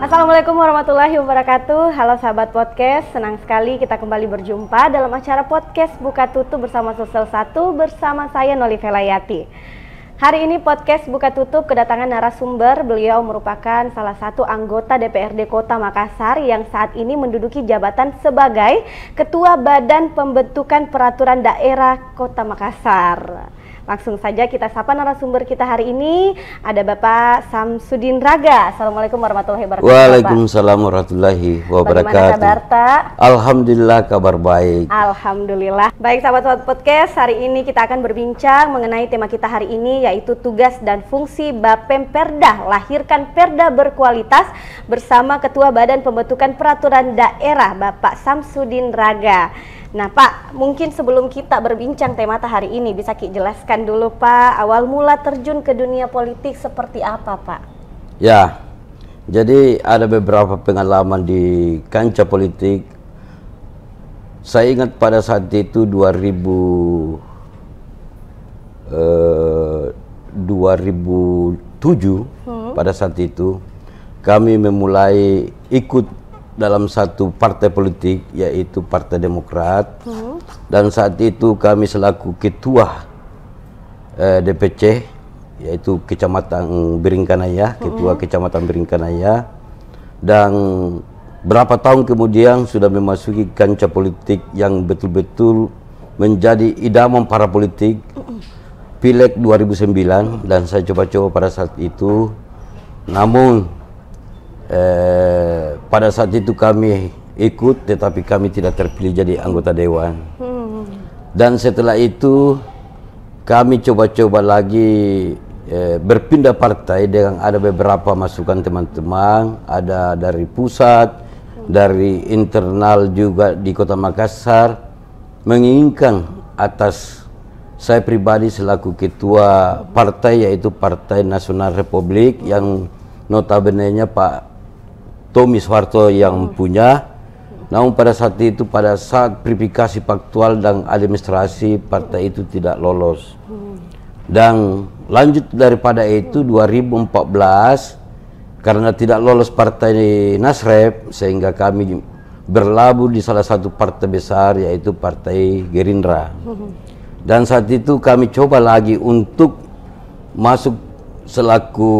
Assalamualaikum warahmatullahi wabarakatuh. Halo sahabat podcast, senang sekali kita kembali berjumpa dalam acara podcast Buka Tutup bersama Sosial satu bersama saya Noli Velayati. Hari ini podcast Buka Tutup kedatangan narasumber, beliau merupakan salah satu anggota DPRD Kota Makassar yang saat ini menduduki jabatan sebagai Ketua Badan Pembentukan Peraturan Daerah Kota Makassar. Langsung saja kita sapa narasumber kita hari ini ada Bapak Samsudin Raga. Assalamualaikum warahmatullahi wabarakatuh. Waalaikumsalam warahmatullahi wabarakatuh. kabar Alhamdulillah kabar baik. Alhamdulillah. Baik sahabat-sahabat podcast, hari ini kita akan berbincang mengenai tema kita hari ini yaitu tugas dan fungsi Bapem Perda lahirkan Perda berkualitas bersama Ketua Badan Pembentukan Peraturan Daerah Bapak Samsudin Raga. Nah Pak, mungkin sebelum kita berbincang tema hari ini bisa Ki jelaskan dulu Pak awal mula terjun ke dunia politik seperti apa Pak? Ya, jadi ada beberapa pengalaman di kancah politik. Saya ingat pada saat itu 2000 eh, 2007 hmm. pada saat itu kami memulai ikut dalam satu partai politik yaitu Partai Demokrat. Hmm. Dan saat itu kami selaku ketua eh, DPC yaitu Kecamatan Biringkanaya, hmm. ketua Kecamatan Biringkanaya. Dan berapa tahun kemudian sudah memasuki kancah politik yang betul-betul menjadi idaman para politik. Hmm. Pileg 2009 dan saya coba-coba pada saat itu. Namun Eh, pada saat itu kami ikut tetapi kami tidak terpilih jadi anggota dewan hmm. dan setelah itu kami coba-coba lagi eh, berpindah partai dengan ada beberapa masukan teman-teman ada dari pusat dari internal juga di kota Makassar menginginkan atas saya pribadi selaku ketua partai yaitu Partai Nasional Republik yang notabene-nya Pak Tommy Soeharto yang hmm. punya. Namun pada saat itu pada saat verifikasi faktual dan administrasi partai itu tidak lolos. Hmm. Dan lanjut daripada itu 2014 hmm. karena tidak lolos partai Nasrep, sehingga kami berlabuh di salah satu partai besar yaitu partai Gerindra. Dan saat itu kami coba lagi untuk masuk selaku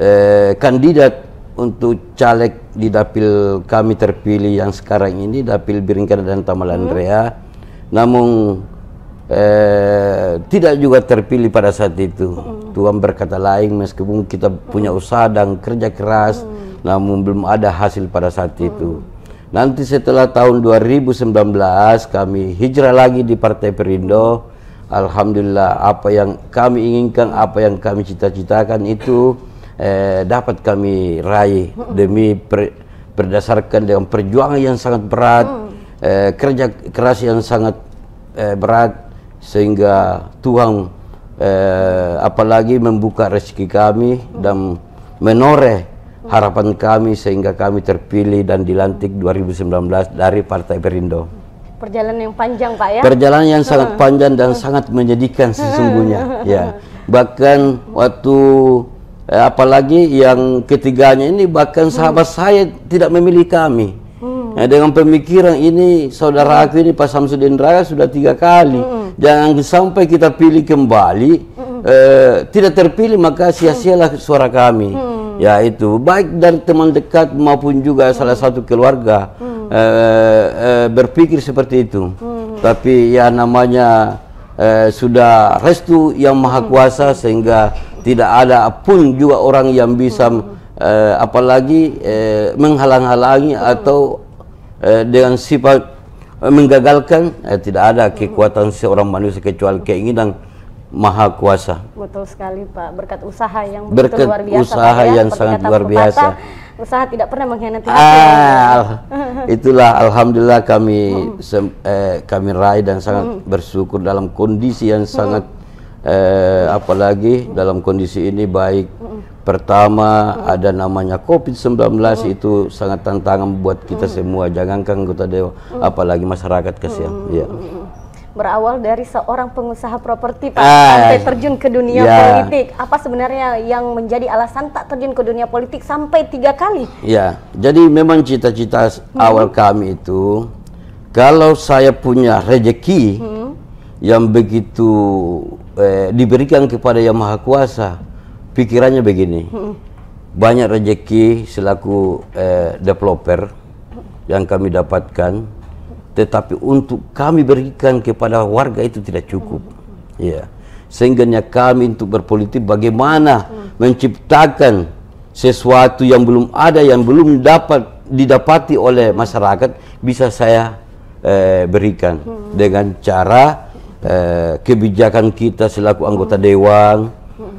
eh, kandidat untuk caleg di dapil kami terpilih yang sekarang ini dapil Biringkara dan Tamalandrea hmm. namun eh, tidak juga terpilih pada saat itu hmm. Tuhan berkata lain meskipun kita hmm. punya usaha dan kerja keras hmm. namun belum ada hasil pada saat hmm. itu nanti setelah tahun 2019 kami hijrah lagi di Partai Perindo Alhamdulillah apa yang kami inginkan apa yang kami cita-citakan itu eh, dapat kami raih demi per, berdasarkan dengan perjuangan yang sangat berat, eh, kerja keras yang sangat eh, berat sehingga Tuhan eh, apalagi membuka rezeki kami dan menoreh harapan kami sehingga kami terpilih dan dilantik 2019 dari Partai Perindo. Perjalanan yang panjang, Pak ya. Perjalanan yang sangat panjang dan sangat menyedihkan sesungguhnya, ya. Bahkan waktu eh, apalagi yang ketiganya ini bahkan sahabat hmm. saya tidak memilih kami hmm. eh, dengan pemikiran ini saudara hmm. aku ini Pak Samsudin Raya sudah tiga kali hmm. jangan sampai kita pilih kembali hmm. eh, tidak terpilih maka hmm. sia-sialah hmm. suara kami hmm. ya itu baik dari teman dekat maupun juga hmm. salah satu keluarga hmm. eh, eh, berpikir seperti itu hmm. tapi ya namanya eh, sudah restu yang maha hmm. kuasa hmm. sehingga tidak ada pun juga orang yang bisa hmm. eh, apalagi eh, menghalang-halangi hmm. atau eh, dengan sifat eh, menggagalkan eh, tidak ada hmm. kekuatan hmm. seorang manusia kecuali keinginan Maha Kuasa. Betul sekali Pak, berkat usaha yang berkat luar biasa. Usaha ya. yang sangat luar biasa. Pepata, usaha tidak pernah mengkhianati. Ah, itulah alhamdulillah kami hmm. sem, eh, kami raih dan sangat hmm. bersyukur dalam kondisi yang hmm. sangat eh, apalagi dalam kondisi ini baik pertama ada namanya COVID-19 itu sangat tantangan buat kita semua jangankan anggota dewa apalagi masyarakat kesian ya berawal dari seorang pengusaha properti Pak ah, sampai terjun ke dunia ya. politik. Apa sebenarnya yang menjadi alasan tak terjun ke dunia politik sampai tiga kali? Ya, jadi memang cita-cita hmm. awal kami itu kalau saya punya rejeki hmm. yang begitu eh, diberikan kepada yang maha kuasa pikirannya begini hmm. banyak rejeki selaku eh, developer yang kami dapatkan tetapi untuk kami berikan kepada warga itu tidak cukup hmm. ya yeah. kami untuk berpolitik bagaimana hmm. menciptakan sesuatu yang belum ada yang belum dapat didapati oleh masyarakat bisa saya eh, berikan hmm. dengan cara Eh, kebijakan kita selaku anggota dewan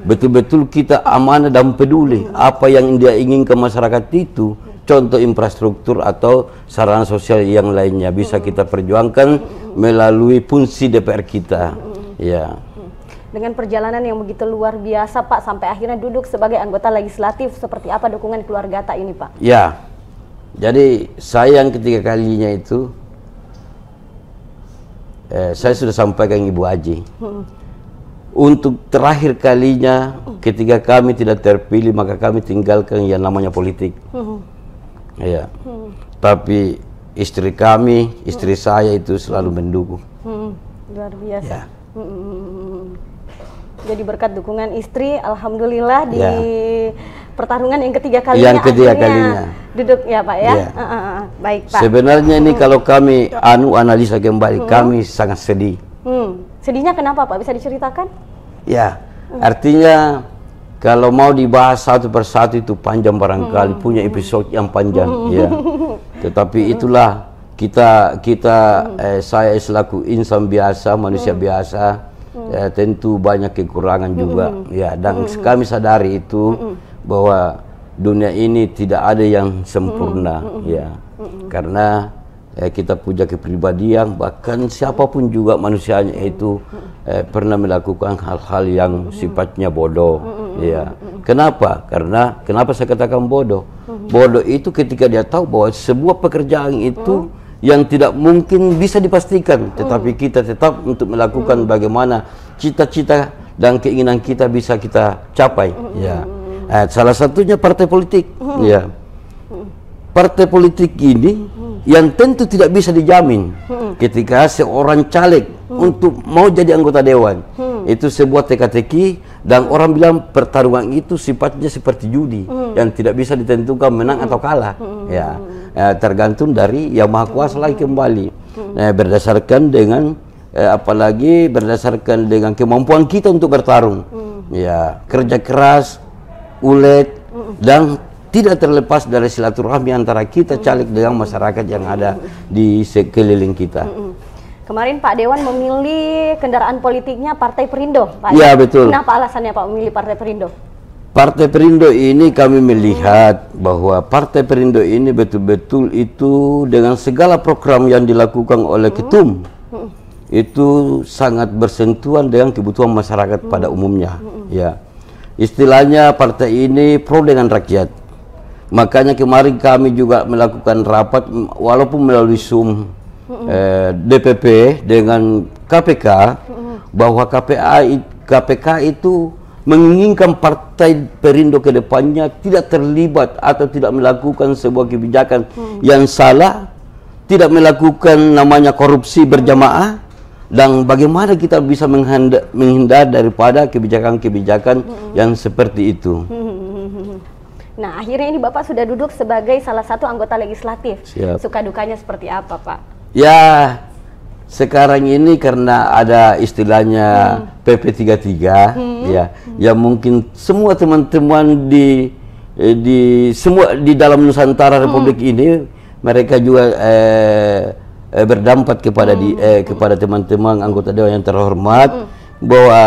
betul-betul kita amanah dan peduli apa yang dia ingin ke masyarakat itu contoh infrastruktur atau sarana sosial yang lainnya bisa kita perjuangkan melalui fungsi DPR kita ya dengan perjalanan yang begitu luar biasa Pak sampai akhirnya duduk sebagai anggota legislatif seperti apa dukungan keluarga tak ini Pak ya jadi sayang ketiga kalinya itu eh, saya sudah sampaikan Ibu Aji. Untuk terakhir kalinya ketika kami tidak terpilih maka kami tinggalkan yang namanya politik. Ya. Tapi istri kami, istri saya itu selalu mendukung. Luar biasa. Ya. Jadi berkat dukungan istri, alhamdulillah di ya pertarungan yang ketiga kalinya. Yang ketiga kalinya. Duduk ya Pak ya. Yeah. Uh, uh, uh. Baik Pak. Sebenarnya ini hmm. kalau kami anu analisa kembali hmm. kami sangat sedih. Hmm. Sedihnya kenapa Pak? Bisa diceritakan? Ya, hmm. artinya kalau mau dibahas satu persatu itu panjang barangkali hmm. punya episode yang panjang hmm. ya. Tetapi hmm. itulah kita kita hmm. eh, saya selaku insan biasa, manusia hmm. biasa ya, tentu banyak kekurangan juga mm -hmm. ya dan mm -hmm. kami sadari itu mm bahwa dunia ini tidak ada yang sempurna mm -hmm. ya mm -hmm. karena eh, kita punya kepribadian bahkan siapapun juga manusianya itu eh, pernah melakukan hal-hal yang sifatnya bodoh mm -hmm. ya kenapa karena kenapa saya katakan bodoh bodoh itu ketika dia tahu bahwa sebuah pekerjaan itu yang tidak mungkin bisa dipastikan tetapi kita tetap untuk melakukan bagaimana cita-cita dan keinginan kita bisa kita capai ya Eh, salah satunya partai politik. Hmm. Ya. Partai politik ini hmm. yang tentu tidak bisa dijamin hmm. ketika seorang caleg hmm. untuk mau jadi anggota dewan. Hmm. Itu sebuah teka-teki dan orang bilang pertarungan itu sifatnya seperti judi hmm. yang tidak bisa ditentukan menang atau kalah. Hmm. Ya. Eh, tergantung dari yang maha kuasa lagi hmm. kembali. Hmm. Eh, berdasarkan dengan eh, apalagi berdasarkan dengan kemampuan kita untuk bertarung. Hmm. Ya, kerja keras ulet dan tidak terlepas dari silaturahmi antara kita caleg dengan masyarakat yang ada di sekeliling kita. Kemarin Pak Dewan memilih kendaraan politiknya Partai Perindo, Pak. Iya, betul. Kenapa alasannya Pak memilih Partai Perindo? Partai Perindo ini kami melihat bahwa Partai Perindo ini betul-betul itu dengan segala program yang dilakukan oleh ketum itu sangat bersentuhan dengan kebutuhan masyarakat pada umumnya, ya Istilahnya partai ini pro dengan rakyat. Makanya kemarin kami juga melakukan rapat walaupun melalui Zoom eh, DPP dengan KPK bahwa KPA KPK itu menginginkan partai Perindo ke depannya tidak terlibat atau tidak melakukan sebuah kebijakan hmm. yang salah, tidak melakukan namanya korupsi berjamaah, dan bagaimana kita bisa menghindar daripada kebijakan-kebijakan mm -hmm. yang seperti itu. Mm-hmm. Nah, akhirnya ini Bapak sudah duduk sebagai salah satu anggota legislatif. Siap. Suka dukanya seperti apa, Pak? Ya, sekarang ini karena ada istilahnya hmm. PP33 hmm. ya, hmm. ya mungkin semua teman-teman di eh, di semua di dalam Nusantara mm. Republik hmm. ini mereka juga eh eh, berdampak kepada di hmm. eh, kepada teman-teman anggota dewan yang terhormat mm. bahwa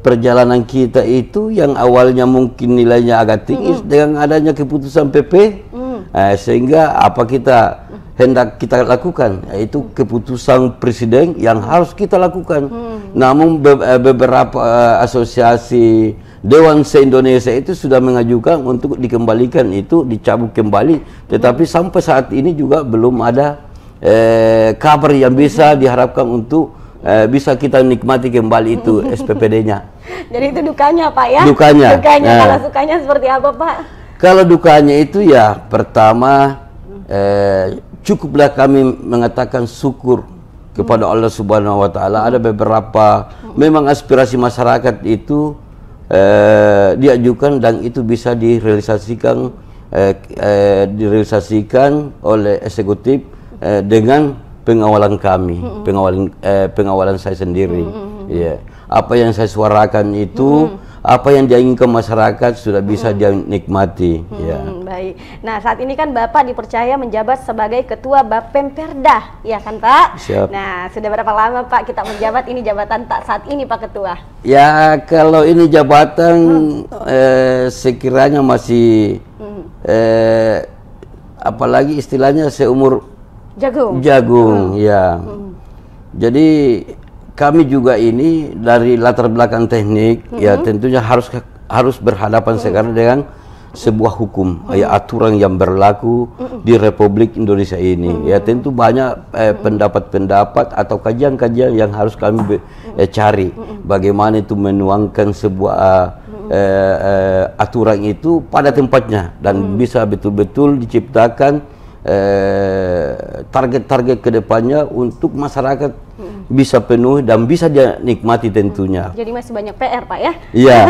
perjalanan kita itu yang awalnya mungkin nilainya agak tinggi mm. dengan adanya keputusan PP mm. eh, sehingga apa kita hendak kita lakukan yaitu keputusan presiden yang harus kita lakukan. Hmm. Namun be eh, beberapa uh, asosiasi Dewan se-Indonesia itu sudah mengajukan untuk dikembalikan itu dicabut kembali tetapi sampai saat ini juga belum ada eh, kabar yang bisa diharapkan untuk eh, bisa kita nikmati kembali itu SPPD-nya. Jadi itu dukanya Pak ya? Dukanya. Dukanya eh. kalau sukanya seperti apa Pak? Kalau dukanya itu ya pertama eh, cukuplah kami mengatakan syukur kepada hmm. Allah Subhanahu wa taala ada beberapa memang aspirasi masyarakat itu eh, diajukan dan itu bisa direalisasikan eh, eh, direalisasikan oleh eksekutif eh, dengan pengawalan kami, mm -hmm. pengawalan eh, pengawalan saya sendiri. Mm -hmm. yeah. apa yang saya suarakan itu mm -hmm apa yang dia ke masyarakat sudah bisa hmm. dia nikmati. Hmm, ya. Baik. Nah saat ini kan Bapak dipercaya menjabat sebagai Ketua Bapem Perda, ya kan Pak? Siap. Nah sudah berapa lama Pak kita menjabat ini jabatan tak saat ini Pak Ketua? Ya kalau ini jabatan hmm. eh, sekiranya masih hmm. eh, apalagi istilahnya seumur Jagung. Jagung, hmm. ya. Hmm. Jadi kami juga ini dari latar belakang teknik ya, hmm. ya tentunya harus harus berhadapan hmm. sekarang dengan sebuah hukum hmm. ya aturan yang berlaku hmm. di Republik Indonesia ini hmm. ya tentu banyak eh, hmm. pendapat-pendapat eh, atau kajian-kajian yang harus kami hmm. eh, cari hmm. bagaimana itu menuangkan sebuah eh, hmm. eh, eh, aturan itu pada tempatnya dan hmm. bisa betul-betul diciptakan Eh, target-target kedepannya untuk masyarakat hmm. bisa penuh dan bisa dia nikmati tentunya. Jadi masih banyak PR pak ya? Iya.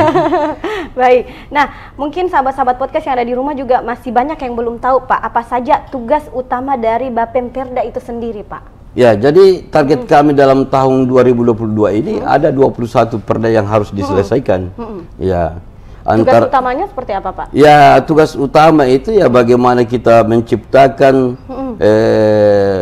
Baik. Nah mungkin sahabat-sahabat podcast yang ada di rumah juga masih banyak yang belum tahu pak apa saja tugas utama dari Bapem Perda itu sendiri pak? Ya, jadi target hmm. kami dalam tahun 2022 ini hmm. ada 21 perda yang harus diselesaikan. Hmm. Hmm. Ya antar tugas utamanya seperti apa Pak? Ya, tugas utama itu ya bagaimana kita menciptakan hmm. eh,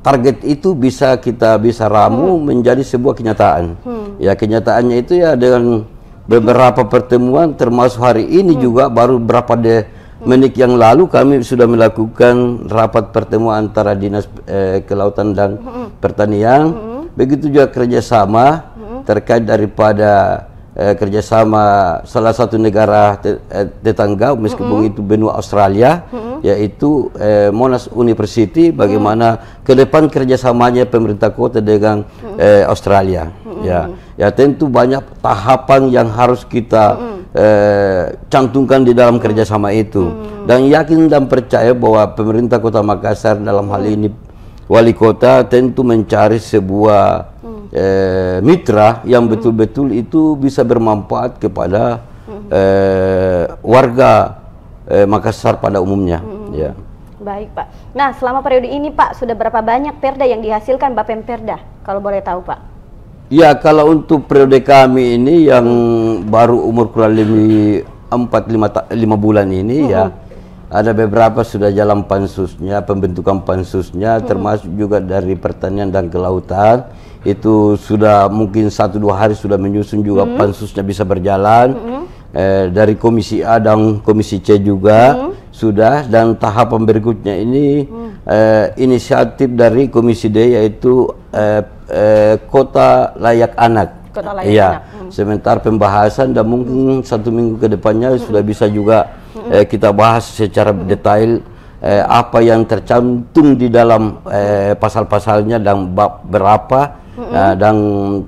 target itu bisa kita bisa ramu hmm. menjadi sebuah kenyataan. Hmm. Ya, kenyataannya itu ya dengan beberapa pertemuan termasuk hari ini hmm. juga baru berapa de mm. menit yang lalu kami sudah melakukan rapat pertemuan antara dinas eh, kelautan dan pertanian begitu juga kerjasama terkait daripada eh, kerjasama salah satu negara te, eh, tetangga meskipun mm -hmm. itu benua Australia mm -hmm. yaitu eh, Monash University bagaimana mm -hmm. ke depan kerjasamanya pemerintah kota dengan mm -hmm. eh, Australia mm -hmm. ya ya tentu banyak tahapan yang harus kita mm -hmm. eh, cantumkan di dalam kerjasama itu -hmm. dan yakin dan percaya bahwa pemerintah kota Makassar dalam hal ini wali kota tentu mencari sebuah eh, mitra yang hmm. betul-betul itu bisa bermanfaat kepada hmm. eh, warga eh, Makassar pada umumnya. Hmm. Ya. Baik Pak. Nah selama periode ini Pak sudah berapa banyak perda yang dihasilkan Bapak Perda kalau boleh tahu Pak? Ya kalau untuk periode kami ini yang baru umur kurang lebih 4 5, 5 bulan ini ya, hmm. ya ada beberapa sudah jalan pansusnya, pembentukan pansusnya, hmm. termasuk juga dari pertanian dan kelautan itu sudah mungkin satu dua hari sudah menyusun juga mm-hmm. pansusnya bisa berjalan mm-hmm. eh, dari komisi A dan komisi C juga mm -hmm. sudah dan tahapan berikutnya ini mm. eh, inisiatif dari komisi D yaitu eh, eh, kota layak anak kota layak ya. mm. sementara pembahasan dan mungkin mm. satu minggu ke depannya mm. sudah bisa juga mm. eh, kita bahas secara mm. detail eh, apa yang tercantum di dalam eh, pasal-pasalnya dan bab berapa mm-hmm. uh, dan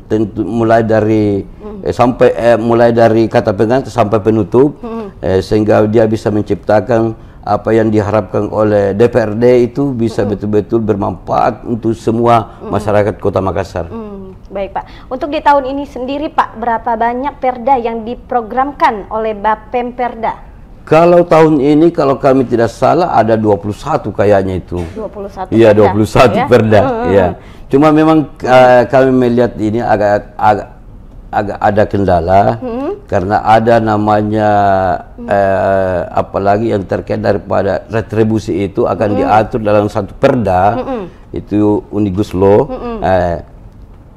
tentu mulai dari mm-hmm. eh, sampai eh, mulai dari kata pengganti sampai penutup mm-hmm. eh, sehingga dia bisa menciptakan apa yang diharapkan oleh DPRD itu bisa mm-hmm. betul-betul bermanfaat untuk semua mm-hmm. masyarakat Kota Makassar. Mm-hmm. Baik Pak, untuk di tahun ini sendiri Pak, berapa banyak perda yang diprogramkan oleh Bapem Perda? Kalau tahun ini kalau kami tidak salah ada 21 kayaknya itu. 21. Iya, 21 perda, ya. perda. Hmm. Ya. Cuma memang uh, kami melihat ini agak agak, agak ada kendala hmm. karena ada namanya hmm. Eh, apalagi yang terkait daripada retribusi itu akan hmm. diatur dalam satu perda hmm. itu Unigus Law hmm. uh,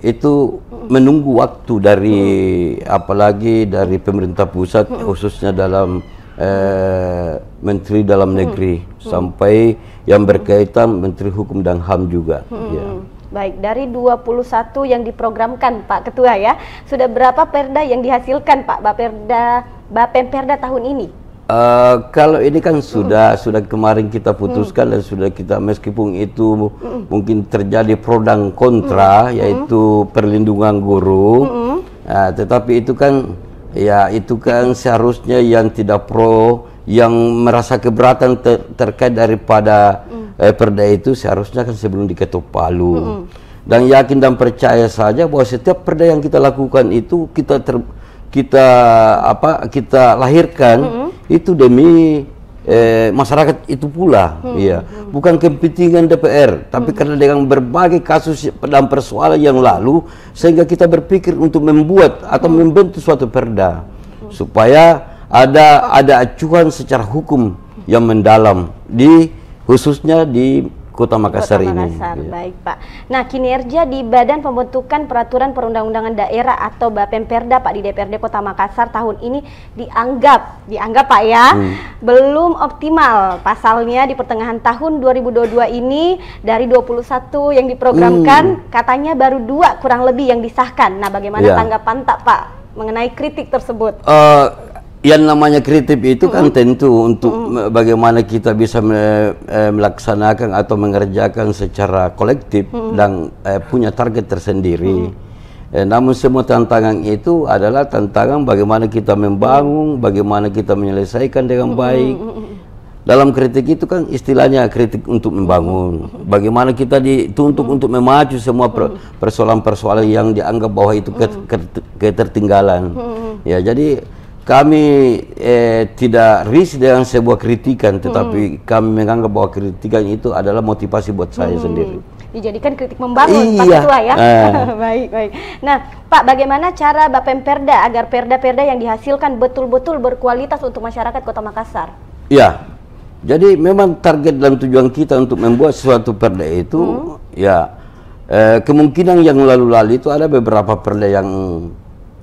itu hmm. menunggu waktu dari hmm. apalagi dari pemerintah pusat hmm. khususnya dalam eh, menteri dalam hmm. negeri hmm. sampai yang berkaitan menteri hukum dan ham juga. Hmm. Ya. Baik, dari 21 yang diprogramkan Pak Ketua ya, sudah berapa perda yang dihasilkan Pak Bapemda Bapemperda tahun ini? Uh, kalau ini kan sudah mm. sudah kemarin kita hmm. putuskan mm. dan sudah kita meskipun itu mm. mungkin terjadi pro dan kontra mm. yaitu mm. perlindungan guru, mm. uh, tetapi itu kan ya itu kan seharusnya yang tidak pro yang merasa keberatan ter terkait daripada mm eh, perda itu seharusnya kan sebelum diketuk palu. Mm -hmm. Dan yakin dan percaya saja bahwa setiap perda yang kita lakukan itu kita ter, kita apa kita lahirkan mm -hmm. itu demi eh, masyarakat itu pula, hmm. ya bukan kepentingan DPR, tapi hmm. karena dengan berbagai kasus dan persoalan yang lalu, sehingga kita berpikir untuk membuat atau hmm. membentuk suatu perda hmm. supaya ada ada acuan secara hukum yang mendalam di khususnya di Kota Makassar Kota Makassar, ini. Makassar, iya. baik Pak. Nah kinerja di Badan Pembentukan Peraturan Perundang-Undangan Daerah atau Bapemperda Pak di DPRD Kota Makassar tahun ini dianggap, dianggap Pak ya, hmm. belum optimal. Pasalnya di pertengahan tahun 2022 ini dari 21 yang diprogramkan hmm. katanya baru dua kurang lebih yang disahkan. Nah bagaimana ya. tanggapan tak Pak mengenai kritik tersebut? Uh, yang namanya kritik itu kan tentu untuk bagaimana kita bisa me, e, melaksanakan atau mengerjakan secara kolektif dan eh, punya target tersendiri. Eh, namun semua tantangan itu adalah tantangan bagaimana kita membangun, bagaimana kita menyelesaikan dengan baik. Dalam kritik itu kan istilahnya kritik untuk membangun. Bagaimana kita dituntut untuk memacu semua persoalan-persoalan yang dianggap bahwa itu ketertinggalan. Ya jadi kami eh, tidak ris dengan sebuah kritikan, tetapi hmm. kami menganggap bahwa kritikan itu adalah motivasi buat saya hmm. sendiri. Dijadikan kritik membangun, iya. lah ya. Eh. baik, baik. Nah, Pak, bagaimana cara Bapak Perda agar perda-perda yang dihasilkan betul-betul berkualitas untuk masyarakat Kota Makassar? Ya, jadi memang target dan tujuan kita untuk membuat suatu perda itu, hmm. ya eh, kemungkinan yang lalu-lalu itu ada beberapa perda yang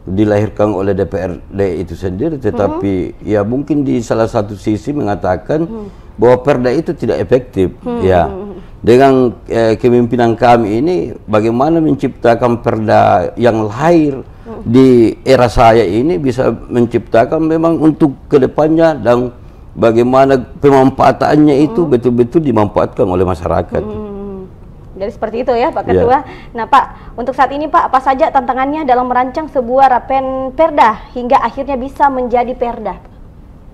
dilahirkan oleh DPRD itu sendiri, mhm. tetapi hmm. ya mungkin di salah satu sisi mengatakan hmm. bahwa Perda itu tidak efektif, hmm. ya. Mhm, Dengan eh, kepemimpinan kami ini, bagaimana menciptakan Perda yang lahir hmm. di era saya ini bisa menciptakan memang untuk kedepannya dan bagaimana pemanfaatannya itu betul-betul hmm. dimanfaatkan oleh masyarakat. Hmm. Jadi seperti itu ya Pak iya. Ketua. Yeah. Nah Pak, untuk saat ini Pak, apa saja tantangannya dalam merancang sebuah rapen perda hingga akhirnya bisa menjadi perda?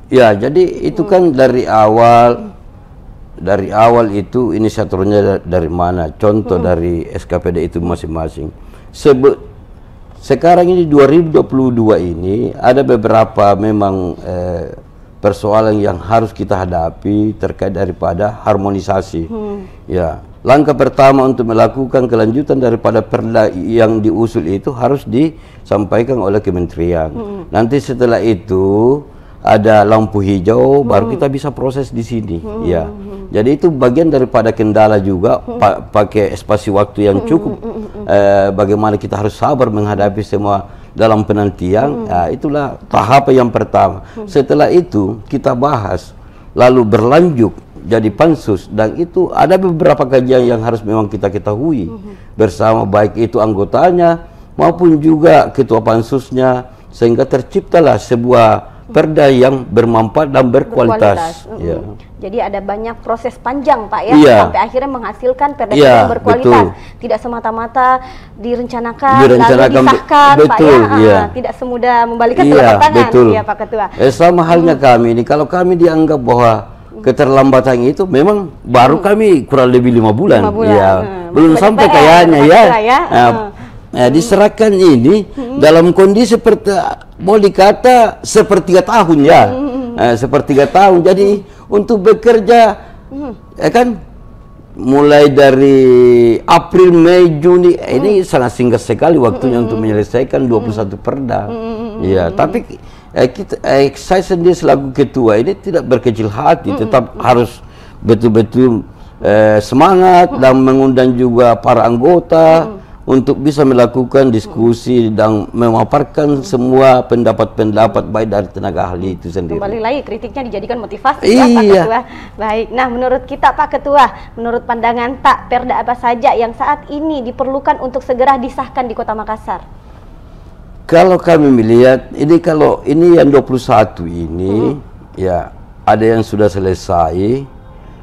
Ya, jadi itu kan hmm. kan dari awal, dari awal itu inisiatornya dari mana? Contoh hmm. dari SKPD itu masing-masing. Sebe sekarang ini 2022 ini ada beberapa memang eh, persoalan yang harus kita hadapi terkait daripada harmonisasi. Hmm. Ya langkah pertama untuk melakukan kelanjutan daripada perda yang diusul itu harus disampaikan oleh kementerian. Hmm. Nanti setelah itu ada lampu hijau hmm. baru kita bisa proses di sini hmm. hmm ya. Hmm, hmm. Jadi itu bagian daripada kendala juga pa pakai spasi waktu yang cukup hmm. eh, bagaimana kita harus sabar menghadapi semua dalam penantian. Hmm. Nah, itulah tahap yang pertama. Hmm. Setelah itu kita bahas lalu berlanjut jadi pansus dan itu ada beberapa kajian yang harus memang kita ketahui bersama baik itu anggotanya maupun juga ketua pansusnya sehingga terciptalah sebuah perda yang bermanfaat dan berkualitas. berkualitas. Ya. Jadi ada banyak proses panjang Pak ya ya. sampai akhirnya menghasilkan perda ya, yang berkualitas. Betul. Tidak semata-mata direncanakan, direncanakan lalu disahkan betul, Pak ya. ya. Tidak semudah membalikkan ya, telapak tangan betul. ya Pak Ketua. Eh, sama halnya -hmm. kami ini kalau kami dianggap bahwa keterlambatan itu memang baru hmm. kami kurang lebih lima bulan, lima bulan. ya hmm. belum Bagi sampai kayaknya ya, ya. Nah, hmm. Nah, hmm. diserahkan ini hmm. dalam kondisi seperti boleh dikata sepertiga tahun ya hmm. Nah, sepertiga tahun jadi hmm. untuk bekerja hmm. ya kan mulai dari April Mei Juni hmm. ini sangat singkat sekali waktunya hmm. untuk menyelesaikan 21 hmm. perda hmm. ya tapi eh, kita, eh, saya sendiri selaku ketua ini tidak berkecil hati, mm tetap harus betul-betul eh, semangat mm dan mengundang juga para anggota. Mm untuk bisa melakukan diskusi dan memaparkan semua pendapat-pendapat baik dari tenaga ahli itu sendiri. Kembali lagi kritiknya dijadikan motivasi ya, iya. Pak Ketua. Baik, nah menurut kita Pak Ketua, menurut pandangan tak perda apa saja yang saat ini diperlukan untuk segera disahkan di Kota Makassar? Kalau kami melihat ini kalau ini yang 21 ini hmm. ya ada yang sudah selesai.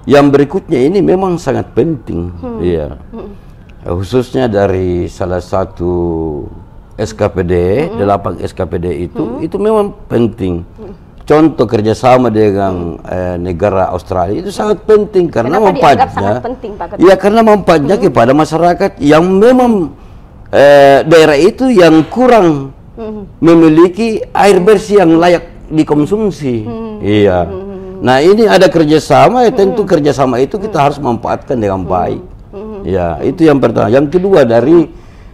Yang berikutnya ini memang sangat penting. Hmm. Ya. Hmm. Khususnya dari salah satu SKPD, hmm. delapan SKPD itu hmm. itu memang penting. Hmm. Contoh kerjasama dengan eh, negara Australia itu sangat penting karena Kenapa ya karena manfaatnya hmm. kepada masyarakat yang memang eh, daerah itu yang kurang memiliki air bersih yang layak dikonsumsi. Hmm. Iya. Hmm. Nah ini ada kerjasama ya tentu hmm. kerjasama itu kita hmm. harus manfaatkan dengan hmm. baik. Hmm. Ya itu yang pertama. Yang kedua dari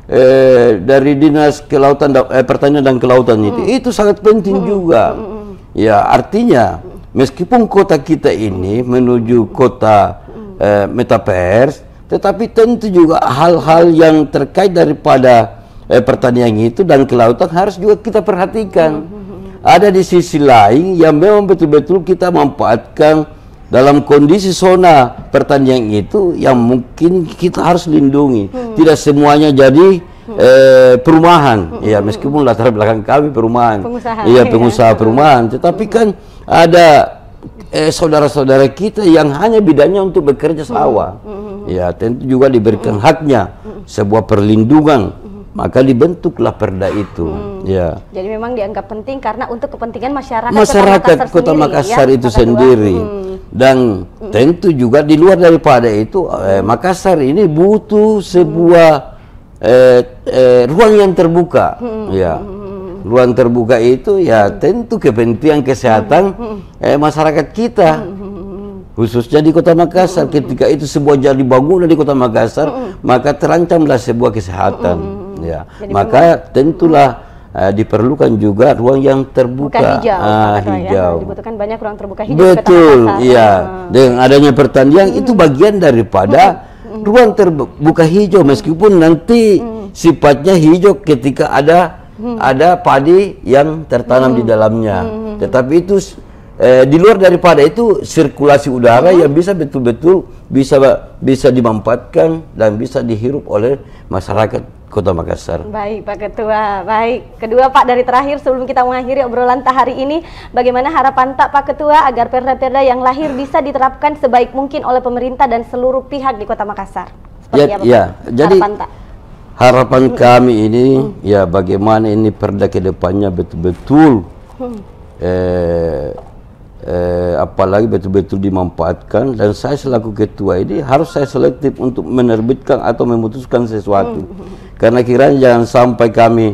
eh, dari dinas kelautan eh, pertanian dan kelautan itu hmm. itu sangat penting hmm. juga. Hmm. Ya artinya meskipun kota kita ini menuju kota eh, metaverse, tetapi tentu juga hal-hal yang terkait daripada eh, pertanian itu dan kelautan harus juga kita perhatikan. Ada di sisi lain yang memang betul-betul kita manfaatkan dalam kondisi zona pertanian itu yang mungkin kita harus lindungi. Tidak semuanya jadi eh, perumahan. Ya meskipun latar belakang kami perumahan. Pengusaha. Iya, ya. pengusaha perumahan. Tetapi kan ada saudara eh, saudara-saudara kita yang hanya bidangnya untuk bekerja sawah. Hmm. Ya, tentu juga diberikan haknya sebuah perlindungan maka dibentuklah perda itu. Hmm. Ya. Jadi memang dianggap penting karena untuk kepentingan masyarakat, masyarakat Kota Makassar, Kota ya. Makassar ya, itu sendiri. Hmm. Dan hmm. tentu juga di luar daripada itu eh, Makassar ini butuh hmm. sebuah hmm. eh, eh, ruang yang terbuka. Hmm. hmm. Ya. Hmm. Ruang terbuka itu ya hmm. tentu kepentingan kesehatan hmm. eh, masyarakat kita. Hmm khususnya di kota Makassar ketika itu sebuah jadi bangunan di kota Makassar maka terancamlah sebuah kesehatan Hmm. Ya. Maka memang, tentulah uh, diperlukan juga ruang yang terbuka hijau. Uh, hijau. Ya. Dibutuhkan banyak ruang terbuka hijau. Betul, iya. Hmm. Dengan adanya pertanian hmm. itu bagian daripada hmm. hmm. ruang terbuka hijau meskipun nanti hmm. sifatnya hijau ketika ada hmm. ada padi yang tertanam hmm. di dalamnya. Hmm. hmm. Tetapi itu eh, di luar daripada itu sirkulasi udara hmm. yang bisa betul-betul bisa bisa dimanfaatkan dan bisa dihirup oleh masyarakat Kota Makassar. Baik Pak Ketua, baik. Kedua Pak dari terakhir sebelum kita mengakhiri obrolan tak hari ini, bagaimana harapan tak Pak Ketua agar perda-perda yang lahir bisa diterapkan sebaik mungkin oleh pemerintah dan seluruh pihak di Kota Makassar? Seperti ya, apa, ya. Pak? jadi harapan, tak? harapan hmm. kami ini hmm. ya bagaimana ini perda kedepannya betul-betul hmm. eh, eh, apalagi betul-betul dimanfaatkan dan saya selaku ketua ini harus saya selektif untuk menerbitkan atau memutuskan sesuatu hmm. karena kiranya jangan sampai kami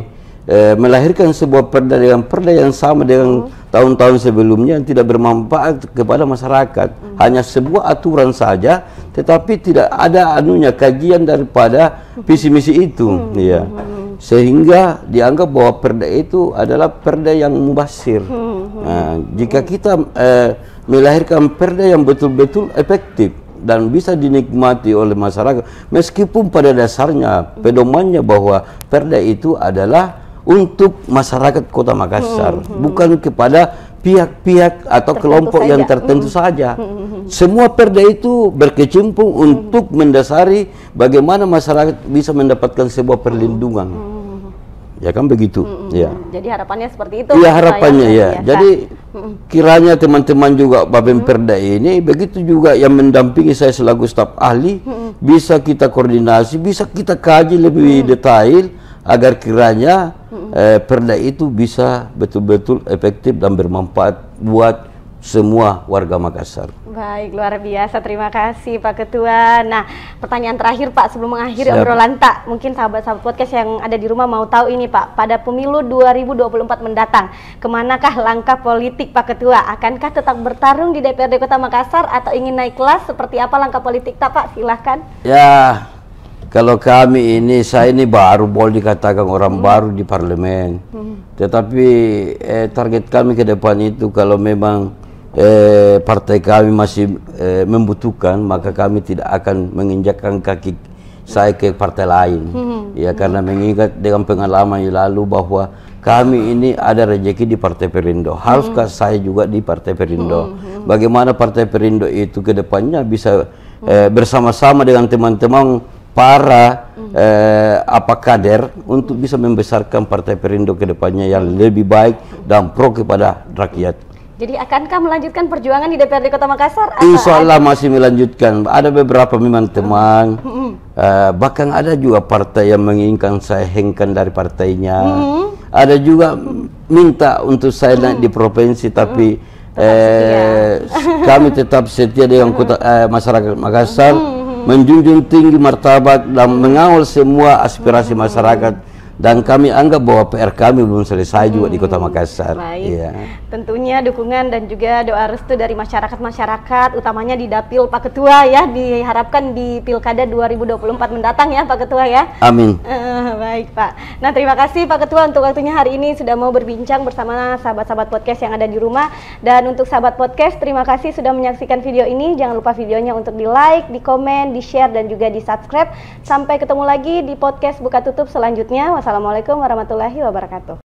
eh, melahirkan sebuah perda dengan perda yang sama dengan hmm. tahun-tahun sebelumnya yang tidak bermanfaat kepada masyarakat hmm. hanya sebuah aturan saja tetapi tidak ada anunya kajian daripada visi misi itu ya sehingga dianggap bahwa perda itu adalah perda yang mubasir hmm. -hmm. nah, jika kita eh, melahirkan perda yang betul-betul efektif dan bisa dinikmati oleh masyarakat meskipun pada dasarnya pedomannya bahwa perda itu adalah untuk masyarakat Kota Makassar hmm. bukan kepada pihak-pihak atau tertentu kelompok saja. yang tertentu hmm. saja hmm, hmm, hmm, semua perda itu berkecimpung untuk mendasari bagaimana masyarakat bisa mendapatkan sebuah perlindungan oh ya kan begitu mm -hmm. ya jadi harapannya seperti itu iya kan, ya? harapannya ya biasa. Iya. jadi kiranya teman-teman juga Bapak mm -hmm. Perda ini begitu juga yang mendampingi saya selaku staf ahli mm -hmm. bisa kita koordinasi bisa kita kaji lebih mm -hmm. detail agar kiranya mm -hmm. eh, Perda itu bisa betul-betul efektif dan bermanfaat buat semua warga Makassar Baik, luar biasa. Terima kasih Pak Ketua. Nah, pertanyaan terakhir Pak sebelum mengakhiri obrolan tak mungkin sahabat-sahabat podcast yang ada di rumah mau tahu ini Pak. Pada pemilu 2024 mendatang, kemanakah langkah politik Pak Ketua? Akankah tetap bertarung di DPRD Kota Makassar atau ingin naik kelas? Seperti apa langkah politik tak Pak? Silahkan. Ya, kalau kami ini saya ini baru boleh dikatakan orang hmm. baru di parlemen. Hmm. Tetapi eh, target kami ke depan itu kalau memang eh, partai kami masih eh, membutuhkan, maka kami tidak akan menginjakkan kaki saya ke partai lain. Hmm. Ya karena mengingat dengan pengalaman yang lalu bahwa kami ini ada rezeki di Partai Perindo. Haruskah hmm. saya juga di Partai Perindo? Hmm. hmm. Bagaimana Partai Perindo itu ke depannya bisa hmm. eh, bersama-sama dengan teman-teman para hmm. eh, apa kader untuk bisa membesarkan Partai Perindo ke depannya yang lebih baik dan pro kepada rakyat. Jadi akankah melanjutkan perjuangan di DPRD Kota Makassar? Insya Allah masih melanjutkan. Ada beberapa memang hmm. teman, mm -hmm. uh, bahkan ada juga partai yang menginginkan saya hengkan dari partainya. Mm -hmm. Ada juga minta untuk saya mm -hmm. naik di hmm. provinsi, hmm. tapi mm -hmm. eh, kami tetap setia dengan kota, eh, masyarakat Makassar, mm -hmm. menjunjung tinggi martabat dan mengawal semua aspirasi mm -hmm. masyarakat. Dan kami anggap bahwa PR kami belum selesai juga -hmm. juga di Kota Makassar. Baik. Ya. Tentunya dukungan dan juga doa restu dari masyarakat-masyarakat, utamanya di dapil Pak Ketua ya, diharapkan di Pilkada 2024 mendatang ya Pak Ketua ya. Amin. Uh, baik Pak. Nah terima kasih Pak Ketua untuk waktunya hari ini sudah mau berbincang bersama sahabat-sahabat podcast yang ada di rumah. Dan untuk sahabat podcast, terima kasih sudah menyaksikan video ini. Jangan lupa videonya untuk di like, di komen, di share, dan juga di subscribe. Sampai ketemu lagi di podcast Buka Tutup selanjutnya. Wassalamualaikum warahmatullahi wabarakatuh.